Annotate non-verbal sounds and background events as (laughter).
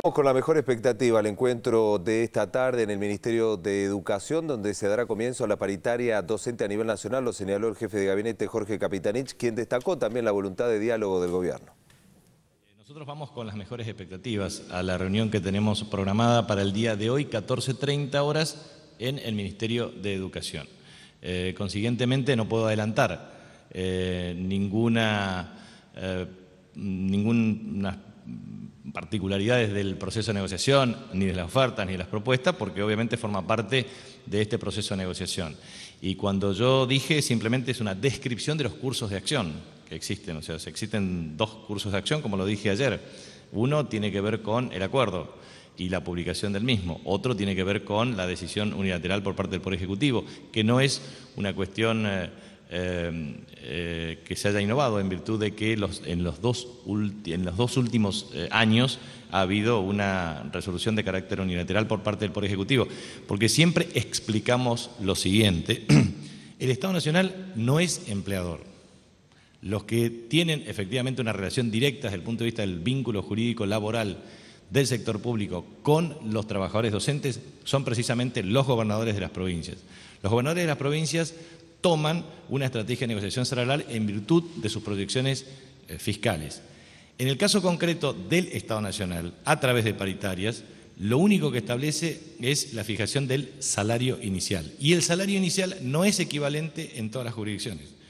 Vamos con la mejor expectativa al encuentro de esta tarde en el Ministerio de Educación, donde se dará comienzo a la paritaria docente a nivel nacional, lo señaló el jefe de gabinete Jorge Capitanich, quien destacó también la voluntad de diálogo del gobierno. Nosotros vamos con las mejores expectativas a la reunión que tenemos programada para el día de hoy, 14.30 horas, en el Ministerio de Educación. Eh, consiguientemente no puedo adelantar eh, ninguna... Eh, ningún particularidades del proceso de negociación, ni de las ofertas, ni de las propuestas, porque obviamente forma parte de este proceso de negociación. Y cuando yo dije, simplemente es una descripción de los cursos de acción que existen. O sea, existen dos cursos de acción, como lo dije ayer. Uno tiene que ver con el acuerdo y la publicación del mismo. Otro tiene que ver con la decisión unilateral por parte del Poder Ejecutivo, que no es una cuestión... Eh, Em, eh, que se haya innovado en virtud de que en, los dos últimos eh, años ha habido una resolución de carácter unilateral por parte del Poder Ejecutivo, porque siempre explicamos lo siguiente, (clears throat) el Estado Nacional no es empleador. Los que tienen efectivamente una relación directa desde el punto de vista del vínculo jurídico laboral del sector público con los trabajadores docentes son precisamente los gobernadores de las provincias. Los gobernadores de las provincias toman una estrategia de negociación salarial en virtud de sus proyecciones eh, fiscales. En el caso concreto del Estado Nacional, a través de paritarias, lo único que establece es la fijación del salario inicial. Y el salario inicial no es equivalente en todas las jurisdicciones.